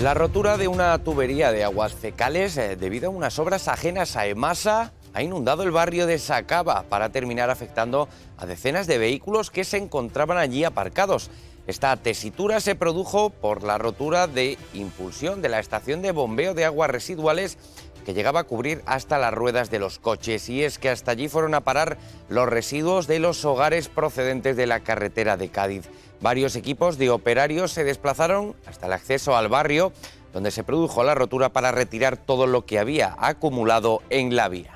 La rotura de una tubería de aguas fecales eh, debido a unas obras ajenas a EMASA ha inundado el barrio de Sacaba para terminar afectando a decenas de vehículos que se encontraban allí aparcados. Esta tesitura se produjo por la rotura de impulsión de la estación de bombeo de aguas residuales que llegaba a cubrir hasta las ruedas de los coches y es que hasta allí fueron a parar los residuos de los hogares procedentes de la carretera de Cádiz. Varios equipos de operarios se desplazaron hasta el acceso al barrio donde se produjo la rotura para retirar todo lo que había acumulado en la vía.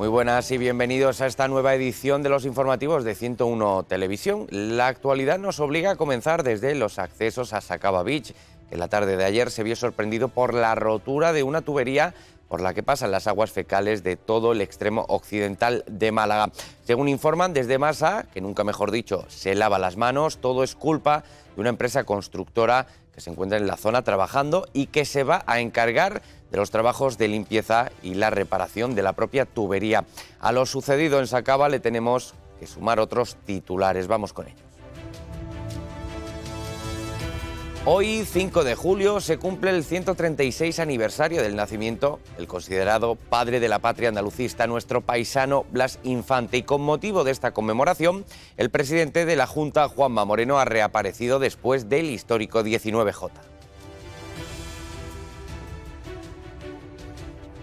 Muy buenas y bienvenidos a esta nueva edición de los informativos de 101 Televisión. La actualidad nos obliga a comenzar desde los accesos a Sacaba Beach en la tarde de ayer se vio sorprendido por la rotura de una tubería por la que pasan las aguas fecales de todo el extremo occidental de Málaga. Según informan desde Masa, que nunca mejor dicho, se lava las manos, todo es culpa de una empresa constructora que se encuentra en la zona trabajando y que se va a encargar de los trabajos de limpieza y la reparación de la propia tubería. A lo sucedido en Sacaba le tenemos que sumar otros titulares. Vamos con ello. Hoy, 5 de julio, se cumple el 136 aniversario del nacimiento del considerado padre de la patria andalucista, nuestro paisano Blas Infante. Y con motivo de esta conmemoración, el presidente de la Junta, Juanma Moreno, ha reaparecido después del histórico 19J.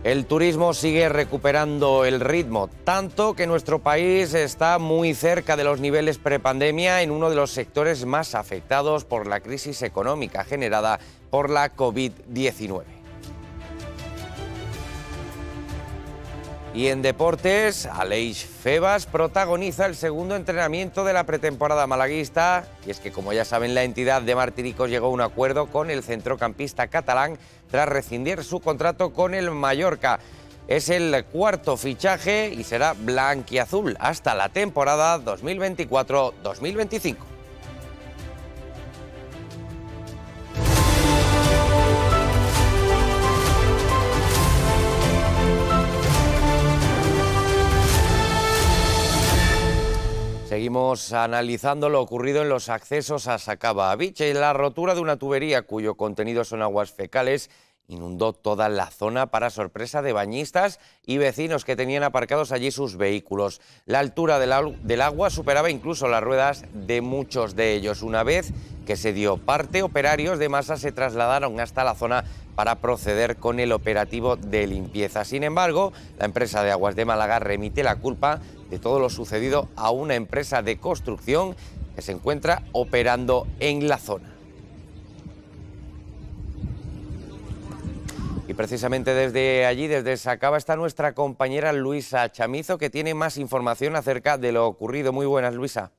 El turismo sigue recuperando el ritmo, tanto que nuestro país está muy cerca de los niveles prepandemia en uno de los sectores más afectados por la crisis económica generada por la COVID-19. Y en deportes, Aleix Febas protagoniza el segundo entrenamiento de la pretemporada malaguista. Y es que, como ya saben, la entidad de Martiricos llegó a un acuerdo con el centrocampista catalán tras rescindir su contrato con el Mallorca. Es el cuarto fichaje y será blanquiazul hasta la temporada 2024-2025. Seguimos analizando lo ocurrido en los accesos a Sacaba Beach y la rotura de una tubería cuyo contenido son aguas fecales inundó toda la zona para sorpresa de bañistas y vecinos que tenían aparcados allí sus vehículos. La altura del, agua superaba incluso las ruedas de muchos de ellos. Una vez que se dio parte, operarios de masa se trasladaron hasta la zona para proceder con el operativo de limpieza. Sin embargo, la empresa de aguas de Málaga remite la culpa de todo lo sucedido a una empresa de construcción que se encuentra operando en la zona. Y precisamente desde allí, desde Sacaba, está nuestra compañera Luisa Chamizo, que tiene más información acerca de lo ocurrido. Muy buenas, Luisa.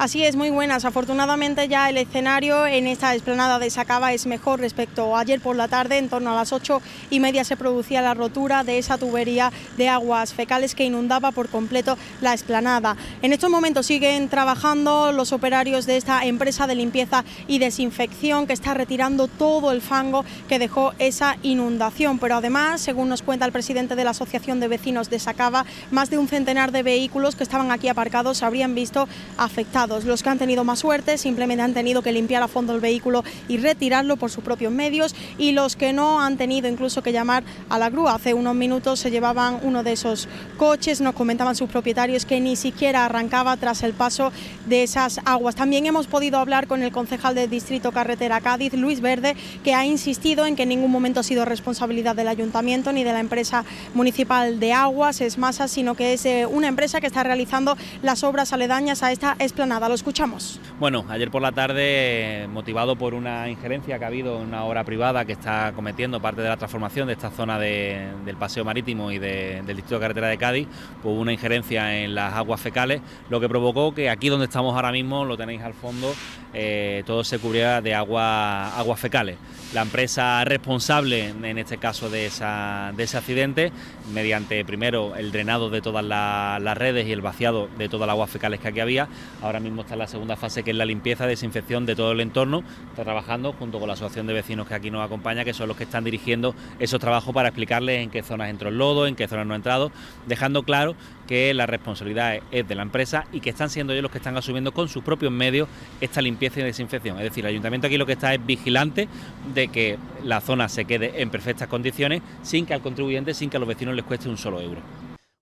Así es, muy buenas. Afortunadamente ya el escenario en esta explanada de Sacaba es mejor respecto a ayer por la tarde. En torno a las ocho y media se producía la rotura de esa tubería de aguas fecales que inundaba por completo la explanada. En estos momentos siguen trabajando los operarios de esta empresa de limpieza y desinfección que está retirando todo el fango que dejó esa inundación. Pero además, según nos cuenta el presidente de la Asociación de Vecinos de Sacaba, más de un centenar de vehículos que estaban aquí aparcados se habrían visto afectados. Los que han tenido más suerte simplemente han tenido que limpiar a fondo el vehículo y retirarlo por sus propios medios y los que no han tenido incluso que llamar a la grúa. Hace unos minutos se llevaban uno de esos coches, nos comentaban sus propietarios que ni siquiera arrancaba tras el paso de esas aguas. También hemos podido hablar con el concejal del Distrito Carretera Cádiz, Luis Verde, que ha insistido en que en ningún momento ha sido responsabilidad del ayuntamiento ni de la empresa municipal de aguas, es masa, sino que es eh, una empresa que está realizando las obras aledañas a esta esplanada lo escuchamos. Bueno, ayer por la tarde, motivado por una injerencia que ha habido en una obra privada que está cometiendo parte de la transformación de esta zona del paseo marítimo y del distrito de carretera de Cádiz, pues hubo una injerencia en las aguas fecales, lo que provocó que aquí donde estamos ahora mismo, lo tenéis al fondo, eh, todo se cubría de agua, aguas fecales la empresa responsable, en este caso, de, esa, de ese accidente, mediante primero el drenado de todas las redes y el vaciado de todas las aguas fecales que aquí había. Ahora mismo está en la segunda fase, que es la limpieza, desinfección de todo el entorno. Está trabajando junto con la asociación de vecinos que aquí nos acompaña, que son los que están dirigiendo esos trabajos para explicarles en qué zonas entró el lodo, en qué zonas no ha entrado, dejando claro que la responsabilidad es de la empresa y que están siendo ellos los que están asumiendo con sus propios medios esta limpieza y desinfección. Es decir, el ayuntamiento aquí lo que está es vigilante de que la zona se quede en perfectas condiciones sin que al contribuyente, sin que a los vecinos les cueste un solo euro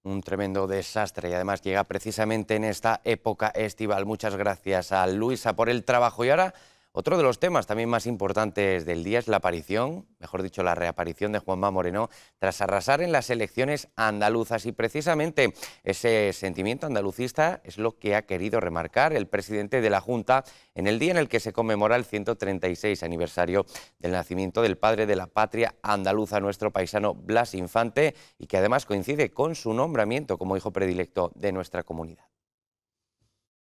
un tremendo desastre y además llega precisamente en esta época estival. Muchas gracias a Luisa por el trabajo y ahora otro de los temas también más importantes del día es la aparición, mejor dicho, la reaparición de Juanma Moreno tras arrasar en las elecciones andaluzas. Y precisamente ese sentimiento andalucista es lo que ha querido remarcar el presidente de la Junta en el día en el que se conmemora el 136 aniversario del nacimiento del padre de la patria andaluza, nuestro paisano Blas Infante, y que además coincide con su nombramiento como hijo predilecto de nuestra comunidad.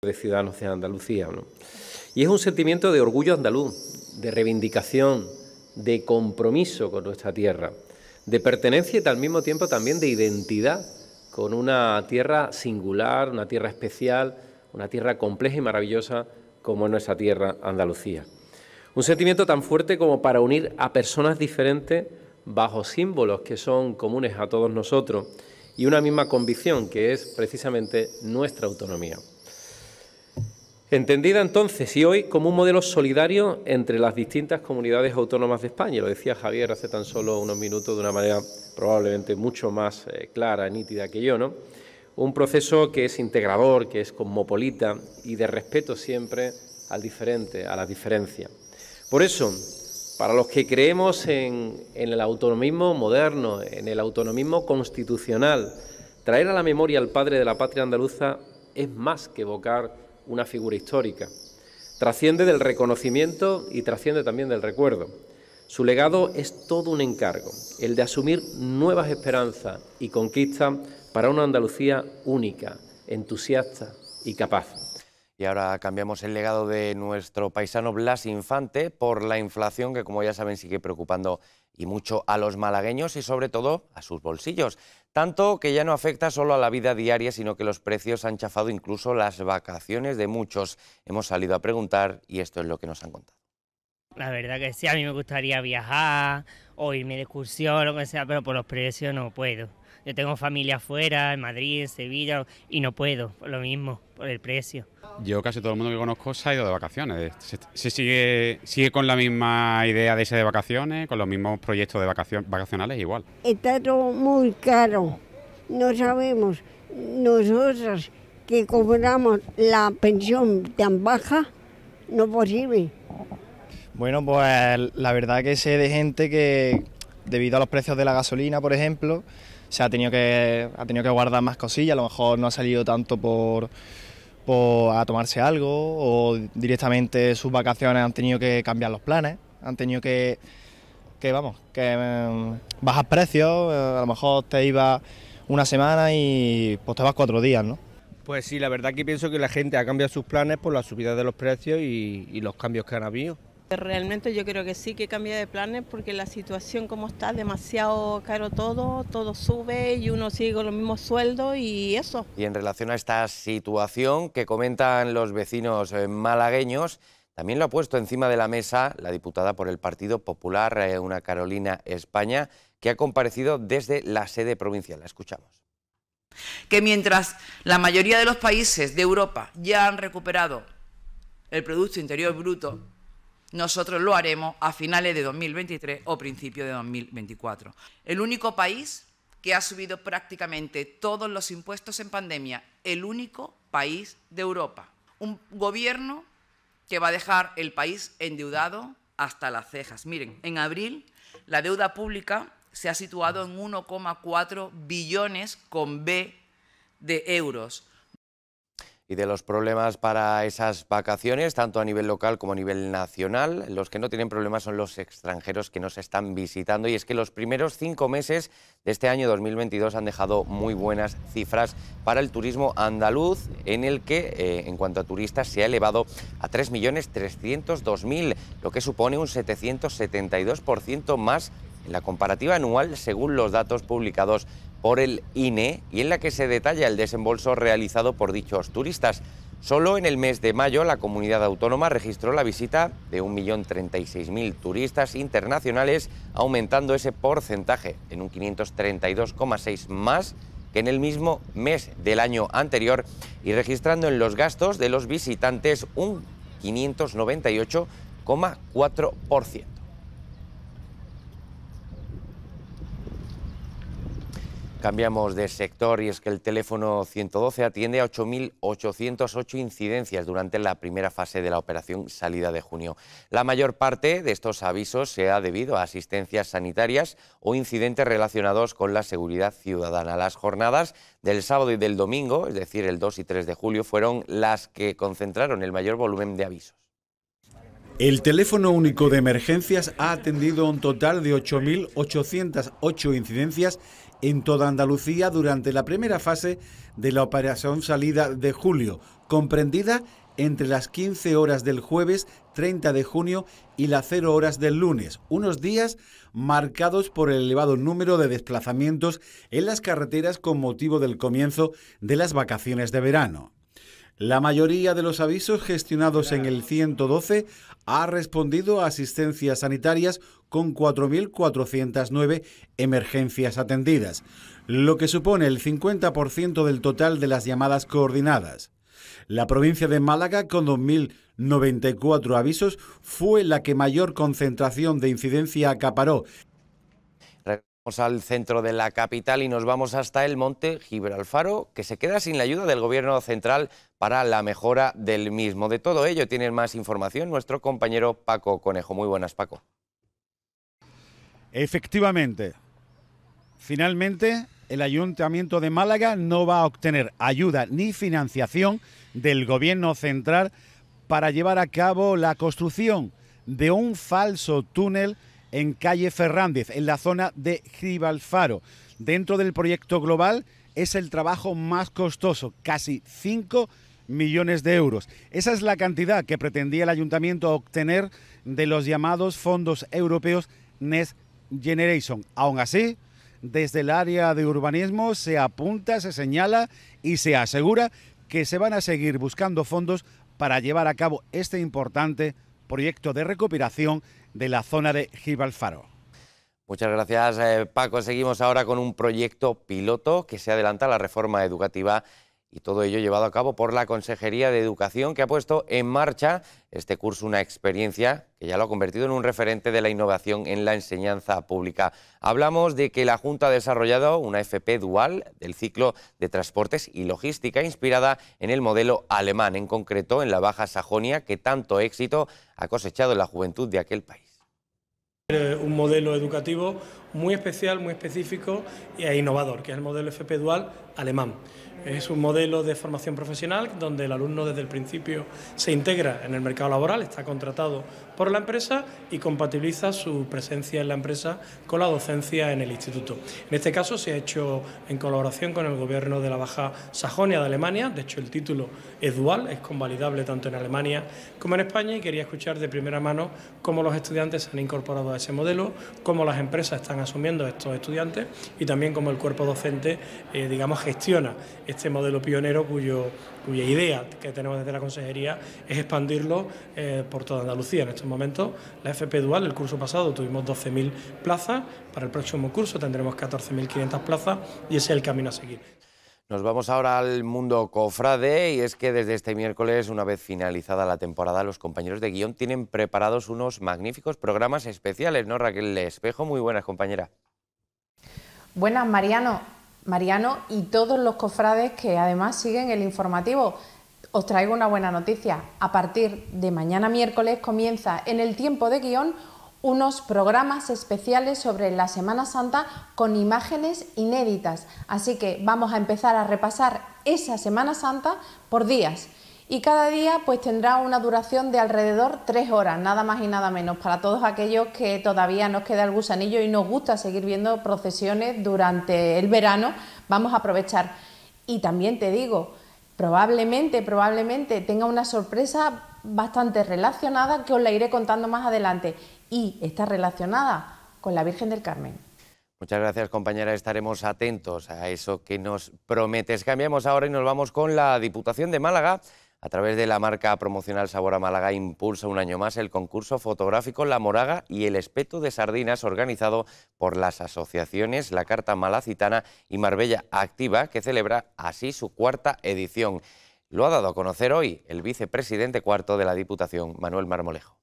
De Ciudadanos Andalucía, y es un sentimiento de orgullo andaluz, de reivindicación, de compromiso con nuestra tierra, de pertenencia y al mismo tiempo también de identidad con una tierra singular, una tierra especial, una tierra compleja y maravillosa como es nuestra tierra Andalucía. Un sentimiento tan fuerte como para unir a personas diferentes bajo símbolos que son comunes a todos nosotros y una misma convicción que es precisamente nuestra autonomía. Entendida entonces y hoy como un modelo solidario entre las distintas comunidades autónomas de España, lo decía Javier hace tan solo unos minutos de una manera probablemente mucho más clara eh, clara, nítida que yo, ¿no? Un proceso que es integrador, que es cosmopolita y de respeto siempre al diferente, a la diferencia. Por eso, para los que creemos en, en, el autonomismo moderno, en el autonomismo constitucional, traer a la memoria al padre de la patria andaluza es más que evocar una figura histórica. Trasciende del reconocimiento y trasciende también del recuerdo. Su legado es todo un encargo, el de asumir nuevas esperanzas y conquistas para una Andalucía única, entusiasta y capaz. Y ahora cambiamos el legado de nuestro paisano Blas Infante por la inflación que, como ya saben, sigue preocupando y mucho a los malagueños y sobre todo a sus bolsillos. Tanto que ya no afecta solo a la vida diaria, sino que los precios han chafado incluso las vacaciones de muchos. Hemos salido a preguntar y esto es lo que nos han contado. La verdad que sí, a mí me gustaría viajar o irme de excursión, lo que sea, pero por los precios no puedo. Yo tengo familia afuera, en Madrid, en Sevilla, y no puedo, por lo mismo, por el precio. Yo casi todo el mundo que conozco se ha ido de vacaciones. Se, sigue, sigue con la misma idea de ese de vacaciones, con los mismos proyectos de vacación vacacionales igual. Está todo muy caro. No sabemos, nosotros... que cobramos la pensión tan baja, no es posible. Bueno, pues la verdad que sé de gente que, debido a los precios de la gasolina, por ejemplo, se ha tenido que, ha tenido que guardar más cosillas, a lo mejor no ha salido tanto por, a tomarse algo o directamente sus vacaciones han tenido que cambiar los planes, han tenido que, que vamos, que mm, bajas precios, eh, a lo mejor te iba una semana y pues te vas cuatro días, ¿no? Pues sí, la verdad que pienso que la gente ha cambiado sus planes por la subida de los precios y los cambios que han habido. Eh, realmente yo creo que sí que cambia de planes porque la situación como está, demasiado caro todo, todo sube y uno sigue con los mismos sueldos y eso. Y en relación a esta situación que comentan los vecinos eh, malagueños, también lo ha puesto encima de la mesa la diputada por el Partido Popular, eh, una Carolina España, que ha comparecido desde la sede provincial. La escuchamos. Que mientras la mayoría de los países de Europa ya han recuperado el Producto Interior Bruto, nosotros lo haremos a finales de 2023 o principio de 2024. El único país que ha subido prácticamente todos los impuestos en pandemia, el único país de Europa. Un gobierno que va a dejar el país endeudado hasta las cejas. Miren, en abril la deuda pública se ha situado en 1,4 billones con B de euros, y de los problemas para esas vacaciones, tanto a nivel local como a nivel nacional. Los que no tienen problemas son los extranjeros que nos están visitando y es que los primeros cinco meses de este año 2022 han dejado muy buenas cifras para el turismo andaluz, en el que eh, en cuanto a turistas se ha elevado a 3.302.000, lo que supone un 772% más en la comparativa anual según los datos publicados por el INE y en la que se detalla el desembolso realizado por dichos turistas. Solo en el mes de mayo la comunidad autónoma registró la visita de 1.036.000 turistas internacionales, aumentando ese porcentaje en un 532,6 más que en el mismo mes del año anterior y registrando en los gastos de los visitantes un 598,4%. Cambiamos de sector y es que el teléfono 112 atiende a 8.808 incidencias durante la primera fase de la operación salida de junio. La mayor parte de estos avisos se ha debido a asistencias sanitarias o incidentes relacionados con la seguridad ciudadana. Las jornadas del sábado y del domingo, es decir, el 2 y 3 de julio, fueron las que concentraron el mayor volumen de avisos. El teléfono único de emergencias ha atendido un total de 8.808 incidencias en toda Andalucía durante la primera fase de la operación salida de julio, comprendida entre las 15 horas del jueves 30 de junio y las 0 horas del lunes, unos días marcados por el elevado número de desplazamientos en las carreteras con motivo del comienzo de las vacaciones de verano. La mayoría de los avisos gestionados en el 112 ha respondido a asistencias sanitarias con 4.409 emergencias atendidas, lo que supone el 50% del total de las llamadas coordinadas. La provincia de Málaga, con 2.094 avisos, fue la que mayor concentración de incidencia acaparó Vamos al centro de la capital y nos vamos hasta el monte Gibralfaro, que se queda sin la ayuda del gobierno central para la mejora del mismo. De todo ello tienen más información nuestro compañero Paco Conejo. Muy buenas, Paco. Efectivamente, finalmente el Ayuntamiento de Málaga no va a obtener ayuda ni financiación del gobierno central para llevar a cabo la construcción de un falso túnel en calle Fernández, en la zona de Gibalfaro. Dentro del proyecto global es el trabajo más costoso, casi 5 millones de euros. Esa es la cantidad que pretendía el ayuntamiento obtener de los llamados fondos europeos Next Generation. Aún así, desde el área de urbanismo se apunta, se señala y se asegura que se van a seguir buscando fondos para llevar a cabo este importante proyecto de recuperación de la zona de Gibalfaro. Muchas gracias, eh, Paco. Seguimos ahora con un proyecto piloto que se adelanta a la reforma educativa y todo ello llevado a cabo por la Consejería de Educación que ha puesto en marcha este curso una experiencia que ya lo ha convertido en un referente de la innovación en la enseñanza pública. Hablamos de que la Junta ha desarrollado una FP dual del ciclo de transportes y logística inspirada en el modelo alemán, en concreto en la Baja Sajonia, que tanto éxito ha cosechado en la juventud de aquel país un modelo educativo muy especial, muy específico e innovador, que es el modelo FP Dual alemán. Es un modelo de formación profesional donde el alumno desde el principio se integra en el mercado laboral, está contratado por la empresa y compatibiliza su presencia en la empresa con la docencia en el instituto. En este caso se ha hecho en colaboración con el gobierno de la Baja Sajonia de Alemania, de hecho el título es dual, es convalidable tanto en Alemania como en España y quería escuchar de primera mano cómo los estudiantes se han incorporado a ese modelo, cómo las empresas están asumiendo a estos estudiantes y también cómo el cuerpo docente, eh, digamos, gestiona este modelo pionero cuya idea que tenemos desde la Consejería es expandirlo eh, por toda Andalucía. En estos momentos la FP Dual, el curso pasado tuvimos 12.000 plazas, para el próximo curso tendremos 14.500 plazas y ese es el camino a seguir. Nos vamos ahora al mundo cofrade y es que desde este miércoles, una vez finalizada la temporada, los compañeros de guión tienen preparados unos magníficos programas especiales, ¿no, Raquel Espejo? Muy buenas, compañera. Buenas, Mariano. Mariano y todos los cofrades que además siguen el informativo. Os traigo una buena noticia. A partir de mañana miércoles comienza en el tiempo de guión unos programas especiales sobre la Semana Santa con imágenes inéditas. Así que vamos a empezar a repasar esa Semana Santa por días y cada día pues tendrá una duración de alrededor tres horas, nada más y nada menos, para todos aquellos que todavía nos queda el gusanillo y nos gusta seguir viendo procesiones durante el verano, vamos a aprovechar. Y también te digo, probablemente, probablemente tenga una sorpresa bastante relacionada que os la iré contando más adelante y está relacionada con la Virgen del Carmen. Muchas gracias, compañera. Estaremos atentos a eso que nos prometes. Cambiamos ahora y nos vamos con la Diputación de Málaga a través de la marca promocional Sabor a Málaga impulsa un año más el concurso fotográfico La Moraga y el Espeto de Sardinas organizado por las asociaciones La Carta Malacitana y Marbella Activa, que celebra así su cuarta edición. Lo ha dado a conocer hoy el vicepresidente cuarto de la Diputación, Manuel Marmolejo.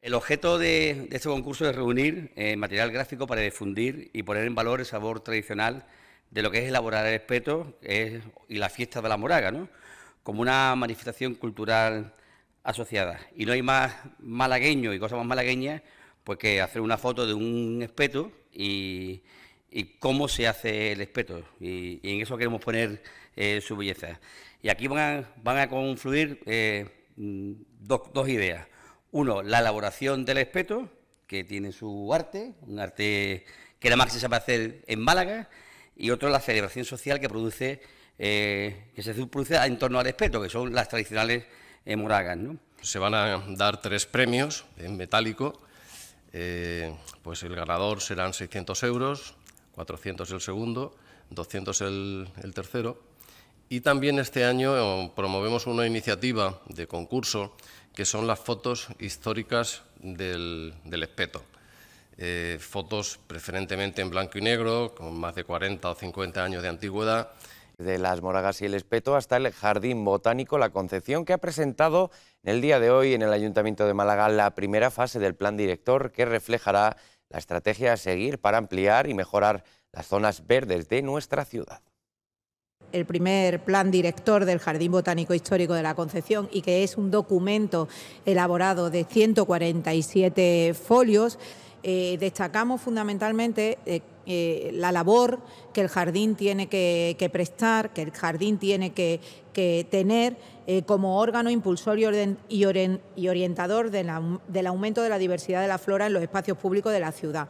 El objeto de, este concurso es reunir eh, material gráfico para difundir y poner en valor el sabor tradicional de lo que es elaborar el espeto y la fiesta de la moraga, ¿no? como una manifestación cultural asociada. Y no hay más malagueño y cosas más malagueñas pues que hacer una foto de un espeto y, cómo se hace el espeto. Y, en eso queremos poner eh, su belleza. Y aquí van a, van a confluir eh, mm, dos, dos, ideas. Uno, la elaboración del espeto, que tiene su arte, un arte que la más se sabe hacer en Málaga, y otro, la celebración social que produce eh, que se produce en torno al espeto, que son las tradicionales eh, moragas. ¿no? Se van a dar tres premios en metálico, eh, pues el ganador serán 600 euros, 400 el segundo, 200 el, tercero. Y también este año eh, promovemos una iniciativa de concurso que son las fotos históricas del, espeto. fotos preferentemente en blanco y negro, con más de 40 o 50 años de antigüedad, de las Moragas y el Espeto hasta el Jardín Botánico La Concepción, que ha presentado en el día de hoy en el Ayuntamiento de Málaga la primera fase del plan director que reflejará la estrategia a seguir para ampliar y mejorar las zonas verdes de nuestra ciudad el primer plan director del Jardín Botánico Histórico de la Concepción y que es un documento elaborado de 147 folios eh, destacamos fundamentalmente eh, eh, la labor que el jardín tiene que, prestar, que el jardín tiene que, tener como órgano impulsor y, orientador del aumento de la diversidad de la flora en los espacios públicos de la ciudad.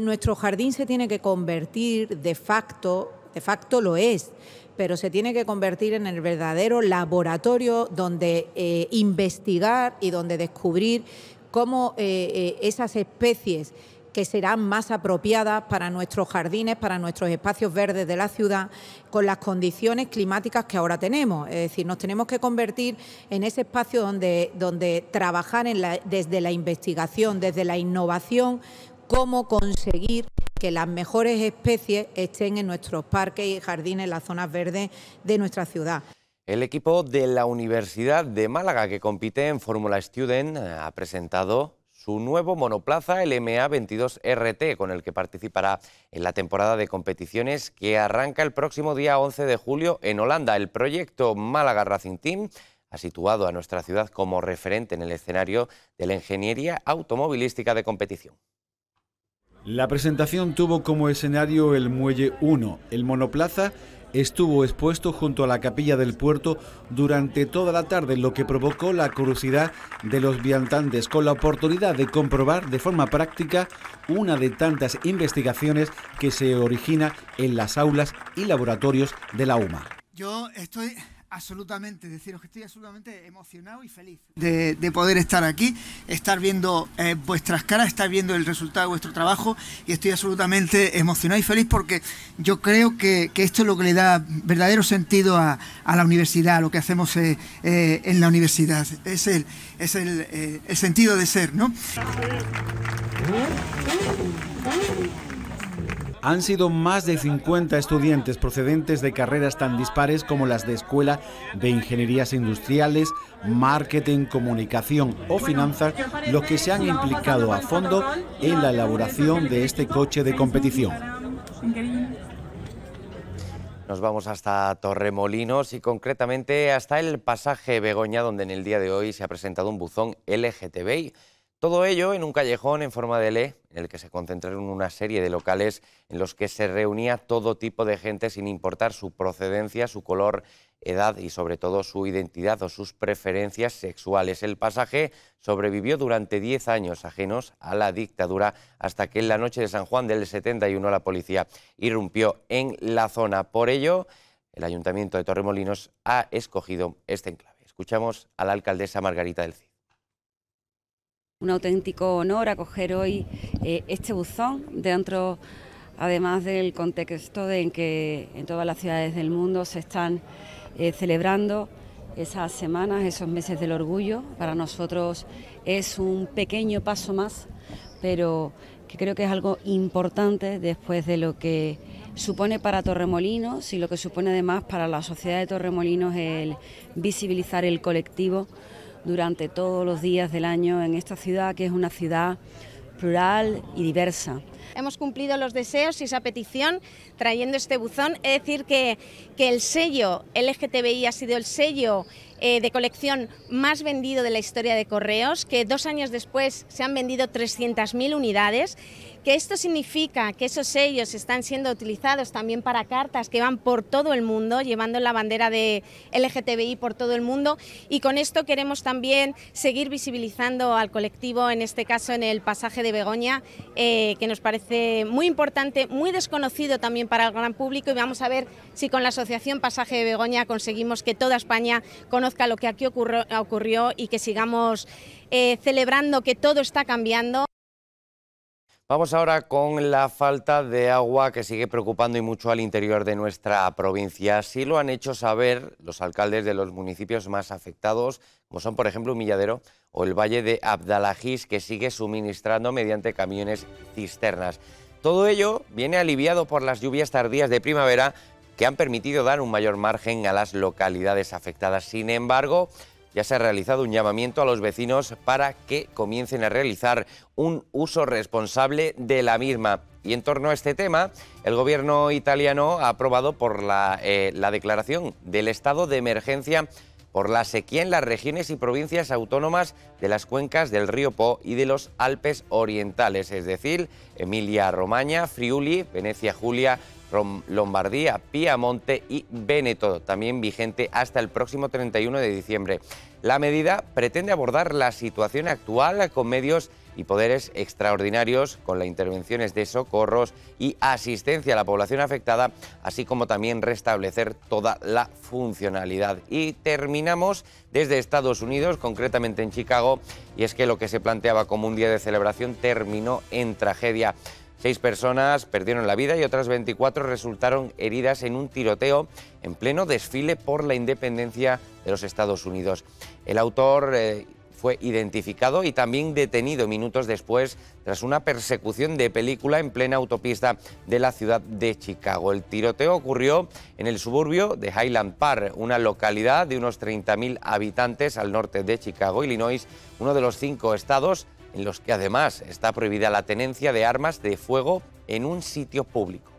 nuestro jardín se tiene que convertir de facto, de facto lo es, pero se tiene que convertir en el verdadero laboratorio donde investigar y donde descubrir cómo eh, eh, esas especies que serán más apropiadas para nuestros jardines, para nuestros espacios verdes de la ciudad, con las condiciones climáticas que ahora tenemos. Es decir, nos tenemos que convertir en ese espacio donde, trabajar desde la investigación, desde la innovación, cómo conseguir que las mejores especies estén en nuestros parques y jardines, en las zonas verdes de nuestra ciudad. El equipo de la Universidad de Málaga que compite en Fórmula Student ha presentado su nuevo monoplaza ma 22 rt con el que participará en la temporada de competiciones que arranca el próximo día 11 de julio en Holanda. El proyecto Málaga Racing Team ha situado a nuestra ciudad como referente en el escenario de la ingeniería automovilística de competición. La presentación tuvo como escenario el Muelle 1, el monoplaza estuvo expuesto junto a la capilla del puerto durante toda la tarde, lo que provocó la curiosidad de los viandantes, con la oportunidad de comprobar de forma práctica una de tantas investigaciones que se origina en las aulas y laboratorios de la UMA. Yo estoy Absolutamente, deciros que estoy absolutamente emocionado y feliz de, poder estar aquí, estar viendo eh, vuestras caras, estar viendo el resultado de vuestro trabajo y estoy absolutamente emocionado y feliz porque yo creo que, esto es lo que le da verdadero sentido a, la universidad, a lo que hacemos eh, eh, en la universidad. Es el, el sentido de ser, ¿no? Han sido más de 50 estudiantes procedentes de carreras tan dispares como las de Escuela de Ingenierías Industriales, Marketing, Comunicación o Finanzas los que se han implicado a fondo en la elaboración de este coche de competición. Nos vamos hasta Torremolinos y concretamente hasta el pasaje Begoña, donde en el día de hoy se ha presentado un buzón LGTBI todo ello en un callejón en forma de L, en el que se concentraron una serie de locales en los que se reunía todo tipo de gente sin importar su procedencia, su color, edad y sobre todo su identidad o sus preferencias sexuales. El pasaje sobrevivió durante 10 años ajenos a la dictadura hasta que en la noche de San Juan del 71 la policía irrumpió en la zona. Por ello, el Ayuntamiento de Torremolinos ha escogido este enclave. Escuchamos a la alcaldesa Margarita del Cid un auténtico honor acoger hoy eh, este buzón dentro, además del contexto en que en todas las ciudades del mundo se están eh, celebrando esas semanas, esos meses del orgullo. Para nosotros es un pequeño paso más, pero que creo que es algo importante después de lo que supone para Torremolinos y lo que supone además para la sociedad de Torremolinos el visibilizar el colectivo durante todos los días del año en esta ciudad, que es una ciudad plural y diversa. Hemos cumplido los deseos y esa petición trayendo este buzón. Es decir, que, que el sello LGTBI ha sido el sello eh, de colección más vendido de la historia de Correos, que dos años después se han vendido 300.000 unidades que esto significa que esos sellos están siendo utilizados también para cartas que van por todo el mundo, llevando la bandera de LGTBI por todo el mundo y con esto queremos también seguir visibilizando al colectivo, en este caso en el pasaje de Begoña, eh, que nos parece muy importante, muy desconocido también para el gran público y vamos a ver si con la Asociación Pasaje de Begoña conseguimos que toda España conozca lo que aquí ocurrió, y que sigamos eh, celebrando que todo está cambiando. Vamos ahora con la falta de agua que sigue preocupando y mucho al interior de nuestra provincia. Así lo han hecho saber los alcaldes de los municipios más afectados, como son, por ejemplo, Milladero o el Valle de Abdalajís, que sigue suministrando mediante camiones cisternas. Todo ello viene aliviado por las lluvias tardías de primavera que han permitido dar un mayor margen a las localidades afectadas. Sin embargo, ya se ha realizado un llamamiento a los vecinos para que comiencen a realizar un uso responsable de la misma. Y en torno a este tema, el gobierno italiano ha aprobado por la, eh, la declaración del estado de emergencia por la sequía en las regiones y provincias autónomas de las cuencas del río Po y de los Alpes Orientales, es decir, Emilia-Romaña, Friuli, Venecia-Julia, Lombardía, Piamonte y Véneto, también vigente hasta el próximo 31 de diciembre. La medida pretende abordar la situación actual con medios y poderes extraordinarios, con las intervenciones de socorros y asistencia a la población afectada, así como también restablecer toda la funcionalidad. Y terminamos desde Estados Unidos, concretamente en Chicago, y es que lo que se planteaba como un día de celebración terminó en tragedia. Seis personas perdieron la vida y otras 24 resultaron heridas en un tiroteo en pleno desfile por la independencia de los Estados Unidos. El autor eh, fue identificado y también detenido minutos después tras una persecución de película en plena autopista de la ciudad de Chicago. El tiroteo ocurrió en el suburbio de Highland Park, una localidad de unos 30.000 habitantes al norte de Chicago, Illinois, uno de los cinco estados en los que además está prohibida la tenencia de armas de fuego en un sitio público.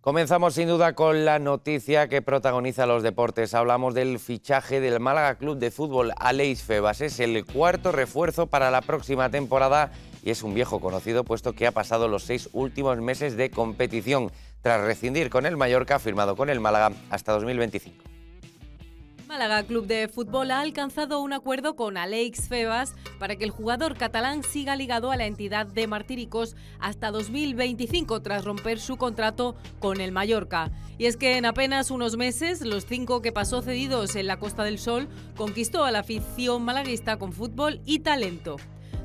Comenzamos sin duda con la noticia que protagoniza los deportes. Hablamos del fichaje del Málaga Club de Fútbol Aleix Febas. Es el cuarto refuerzo para la próxima temporada y es un viejo conocido puesto que ha pasado los seis últimos meses de competición tras rescindir con el Mallorca, firmado con el Málaga hasta 2025. Málaga Club de Fútbol ha alcanzado un acuerdo con Alex Febas para que el jugador catalán siga ligado a la entidad de Martíricos hasta 2025 tras romper su contrato con el Mallorca. Y es que en apenas unos meses, los cinco que pasó cedidos en la Costa del Sol conquistó a la afición malaguista con fútbol y talento.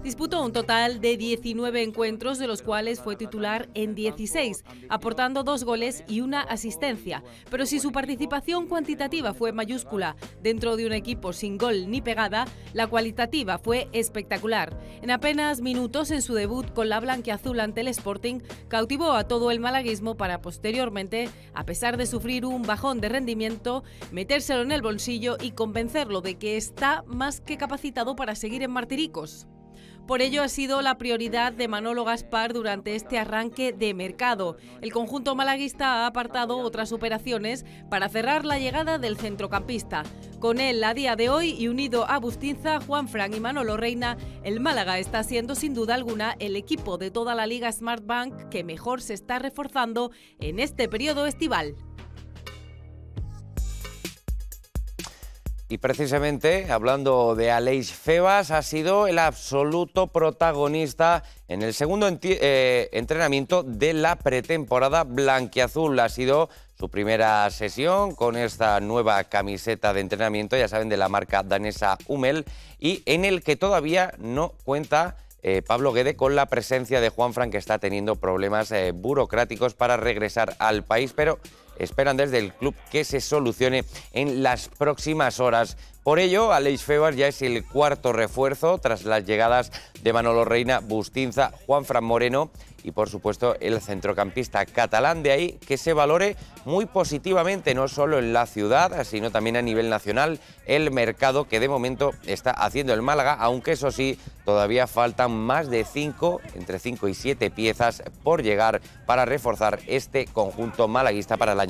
Disputó un total de 19 encuentros, de los cuales fue titular en 16, aportando dos goles y una asistencia. Pero si su participación cuantitativa fue mayúscula dentro de un equipo sin gol ni pegada, la cualitativa fue espectacular. En apenas minutos en su debut con la blanquiazul ante el Sporting, cautivó a todo el malaguismo para posteriormente, a pesar de sufrir un bajón de rendimiento, metérselo en el bolsillo y convencerlo de que está más que capacitado para seguir en Martiricos. Por ello ha sido la prioridad de Manolo Gaspar durante este arranque de mercado. El conjunto malaguista ha apartado otras operaciones para cerrar la llegada del centrocampista. Con él a día de hoy y unido a Bustinza, Juan y Manolo Reina, el Málaga está siendo sin duda alguna el equipo de toda la liga Smart Bank que mejor se está reforzando en este periodo estival. Y precisamente, hablando de Aleix Febas, ha sido el absoluto protagonista en el segundo eh, entrenamiento de la pretemporada blanquiazul. Ha sido su primera sesión con esta nueva camiseta de entrenamiento, ya saben, de la marca danesa Hummel, y en el que todavía no cuenta eh, Pablo Guede con la presencia de Juan Juanfran, que está teniendo problemas eh, burocráticos para regresar al país, pero esperan desde el club que se solucione en las próximas horas. Por ello, Aleix Febas ya es el cuarto refuerzo tras las llegadas de Manolo Reina, Bustinza, Juan Juanfran Moreno y, por supuesto, el centrocampista catalán. De ahí que se valore muy positivamente, no solo en la ciudad, sino también a nivel nacional, el mercado que de momento está haciendo el Málaga, aunque eso sí, todavía faltan más de cinco, entre cinco y siete piezas por llegar para reforzar este conjunto malaguista para la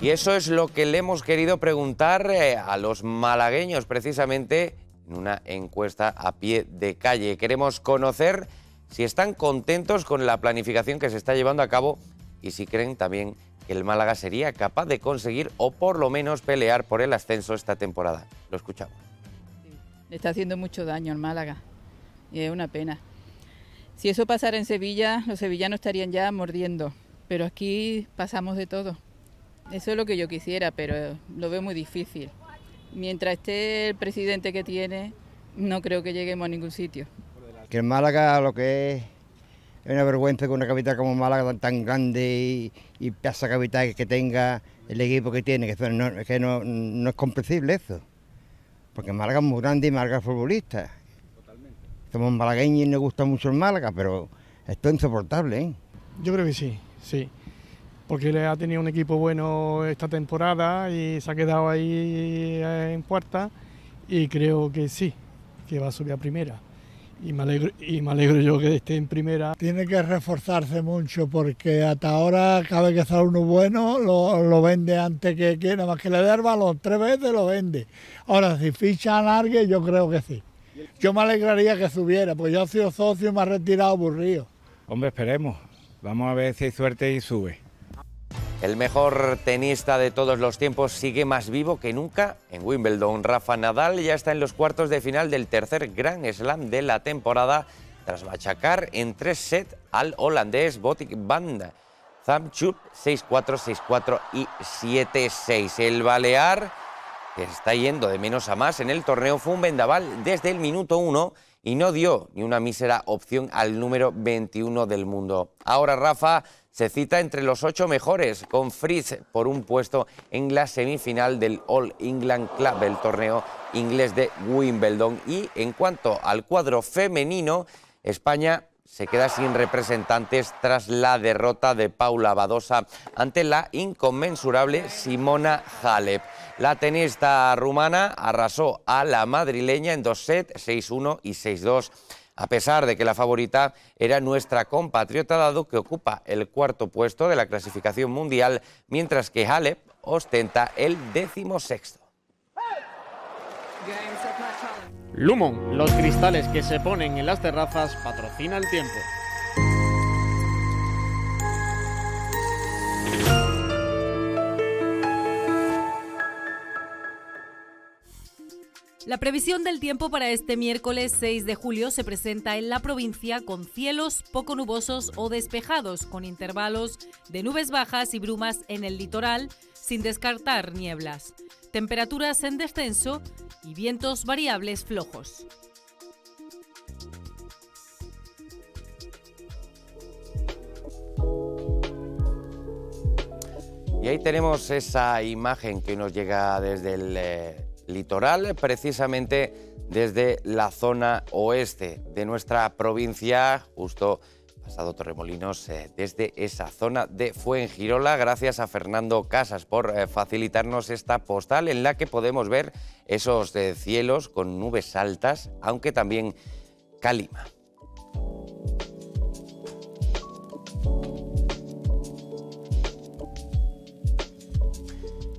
y eso es lo que le hemos querido preguntar eh, a los malagueños, precisamente en una encuesta a pie de calle. Queremos conocer si están contentos con la planificación que se está llevando a cabo y si creen también que el Málaga sería capaz de conseguir o por lo menos pelear por el ascenso esta temporada. Lo escuchamos. está haciendo mucho daño al Málaga y es una pena. Si eso pasara en Sevilla, los sevillanos estarían ya mordiendo, pero aquí pasamos de todo. Eso es lo que yo quisiera, pero lo veo muy difícil. Mientras esté el presidente que tiene, no creo que lleguemos a ningún sitio. Que en Málaga lo que es es una vergüenza que una capital como Málaga tan, grande y, y capital que tenga el equipo que tiene, que, no, es comprensible eso. Porque Málaga es muy grande y Málaga es futbolista somos malagueños y nos gusta mucho el Málaga, pero esto es insoportable. ¿eh? Yo creo que sí, sí. Porque le ha tenido un equipo bueno esta temporada y se ha quedado ahí eh, en puerta y creo que sí, que va a subir a primera. Y me, alegro, y me alegro yo que esté en primera. Tiene que reforzarse mucho porque hasta ahora cada vez que sale uno bueno lo, vende antes que, nada más que le dé el balón tres veces lo vende. Ahora si ficha a largue yo creo que sí. Yo me alegraría que subiera, pues yo he sido socio y me ha retirado aburrido. Hombre, esperemos. Vamos a ver si hay suerte y sube. El mejor tenista de todos los tiempos sigue más vivo que nunca en Wimbledon. Rafa Nadal ya está en los cuartos de final del tercer Grand Slam de la temporada tras machacar en tres sets al holandés Botic Banda. Zamchup 6-4, 6-4 y 7-6. El balear que está yendo de menos a más en el torneo, fue un vendaval desde el minuto 1 y no dio ni una mísera opción al número 21 del mundo. Ahora Rafa se cita entre los ocho mejores, con Fritz por un puesto en la semifinal del All England Club, el torneo inglés de Wimbledon. Y en cuanto al cuadro femenino, España se queda sin representantes tras la derrota de Paula Badosa ante la inconmensurable Simona Halep. La tenista rumana arrasó a la madrileña en dos sets, 6-1 y 6-2. A pesar de que la favorita era nuestra compatriota, dado que ocupa el cuarto puesto de la clasificación mundial, mientras que Halep ostenta el décimo sexto. Lumon, los cristales que se ponen en las terrazas, patrocina el tiempo. La previsión del tiempo para este miércoles 6 de julio se presenta en la provincia con cielos poco nubosos o despejados, con intervalos de nubes bajas y brumas en el litoral, sin descartar nieblas temperaturas en descenso y vientos variables flojos. Y ahí tenemos esa imagen que nos llega desde el eh, litoral, precisamente desde la zona oeste de nuestra provincia, justo pasado Torremolinos eh, desde esa zona de Fuengirola. Gracias a Fernando Casas por eh, facilitarnos esta postal en la que podemos ver esos eh, cielos con nubes altas, aunque también calima.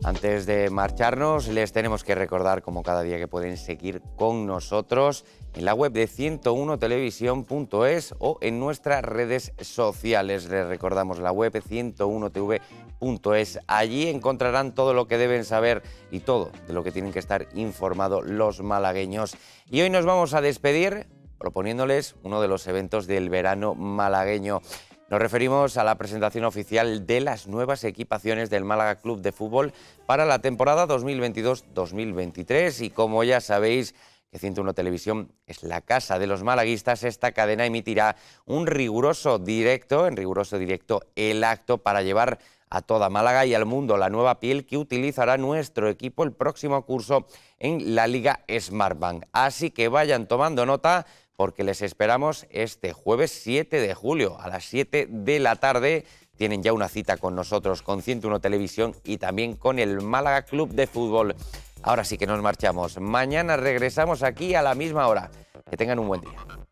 Antes de marcharnos, les tenemos que recordar, como cada día, que pueden seguir con nosotros en la web de 101televisión.es o en nuestras redes sociales. Les recordamos la web 101tv.es. Allí encontrarán todo lo que deben saber y todo de lo que tienen que estar informados los malagueños. Y hoy nos vamos a despedir proponiéndoles uno de los eventos del verano malagueño. Nos referimos a la presentación oficial de las nuevas equipaciones del Málaga Club de Fútbol para la temporada 2022-2023 y como ya sabéis que 101 Televisión es la casa de los malaguistas, esta cadena emitirá un riguroso directo, en riguroso directo el acto para llevar a toda Málaga y al mundo la nueva piel que utilizará nuestro equipo el próximo curso en la Liga Smartbank. Así que vayan tomando nota porque les esperamos este jueves 7 de julio a las 7 de la tarde. Tienen ya una cita con nosotros, con 101 Televisión y también con el Málaga Club de Fútbol. Ahora sí que nos marchamos. Mañana regresamos aquí a la misma hora. Que tengan un buen día.